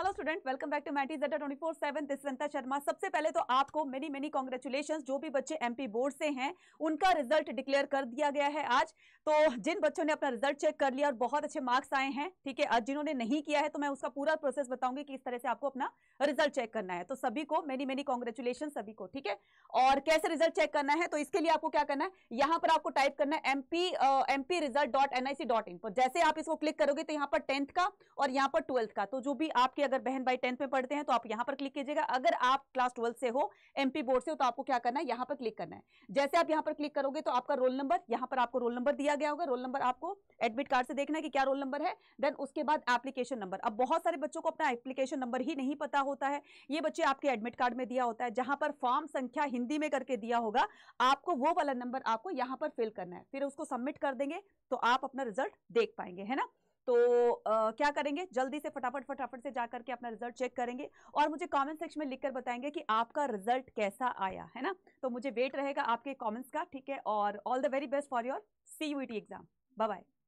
hello student welcome back to मैटी जेटा twenty four seven this Sharma सबसे पहले तो आपको मेनी मेनी कॉन्ग्रेचुलेशन जो भी बच्चे एमपी बोर्ड से हैं उनका रिजल्ट डिक्लेयर कर दिया गया है आज तो जिन बच्चों ने अपना रिजल्ट चेक कर लिया और बहुत अच्छे मार्क्स आए हैं ठीक है आज जिन्होंने नहीं किया है तो मैं उसका पूरा प्रोसेस बताऊंगी कि इस तरह से आपको अपना रिजल्ट चेक करना है तो सभी को मेनी मेनी कॉन्ग्रेचुलेशन सभी को ठीक है और कैसे रिजल्ट चेक करना है तो इसके लिए आपको क्या करना है यहाँ पर आपको टाइप करना है एम पी रिजल्ट पर जैसे आप इसको क्लिक करोगे तो यहाँ पर टेंथ का और यहाँ पर ट्वेल्थ का तो जो भी आपके अगर बहन भाई टेंथ में पढ़ते हैं तो आप यहां पर क्लिक कीजिएगा अगर आप क्लास ट्वेल्थ से हो एमपी बोर्ड से हो तो आपको क्या करना है यहां पर क्लिक करना है जैसे आप यहां पर क्लिक करोगे तो आपका रोल नंबर यहां पर आपको रोल नंबर दिया गया होगा रोल नंबर आपको एडमिट कार्ड से देखना है कि क्या रोल नंबर है देन उसके बाद एप्लीकेशन नंबर अब बहुत सारे बच्चों को अपना एप्लीकेशन नंबर ही नहीं पता होता है ये बच्चे आपके एडमिट कार्ड में दिया होता है जहां पर फॉर्म संख्या हिंदी में करके दिया होगा आपको वो वाला नंबर आपको यहां पर फिल करना है फिर उसको सबमिट कर देंगे तो आप अपना रिजल्ट देख पाएंगे है ना तो आ, क्या करेंगे जल्दी से फटाफट फटाफट से जाकर के अपना रिजल्ट चेक करेंगे और मुझे कमेंट सेक्शन में लिखकर बताएंगे कि आपका रिजल्ट कैसा आया है ना तो मुझे वेट रहेगा आपके कमेंट्स का ठीक है और all the very best for your C exam bye